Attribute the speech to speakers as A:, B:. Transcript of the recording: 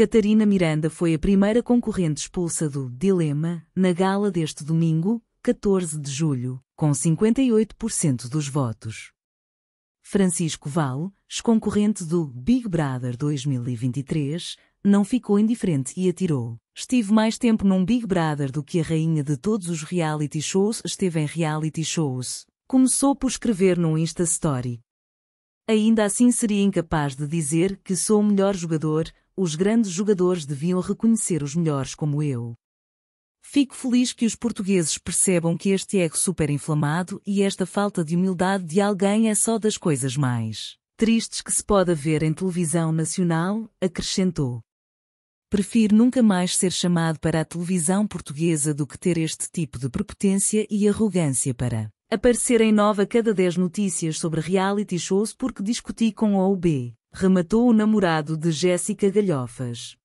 A: Catarina Miranda foi a primeira concorrente expulsa do Dilema na gala deste domingo, 14 de julho, com 58% dos votos. Francisco Val, ex-concorrente do Big Brother 2023, não ficou indiferente e atirou. Estive mais tempo num Big Brother do que a rainha de todos os reality shows esteve em reality shows. Começou por escrever num Insta Story. Ainda assim seria incapaz de dizer que sou o melhor jogador, os grandes jogadores deviam reconhecer os melhores como eu. Fico feliz que os portugueses percebam que este ego inflamado e esta falta de humildade de alguém é só das coisas mais tristes que se pode ver em televisão nacional, acrescentou. Prefiro nunca mais ser chamado para a televisão portuguesa do que ter este tipo de prepotência e arrogância para Aparecerem nova cada 10 notícias sobre reality shows porque discuti com o OB. Rematou o namorado de Jéssica Galhofas.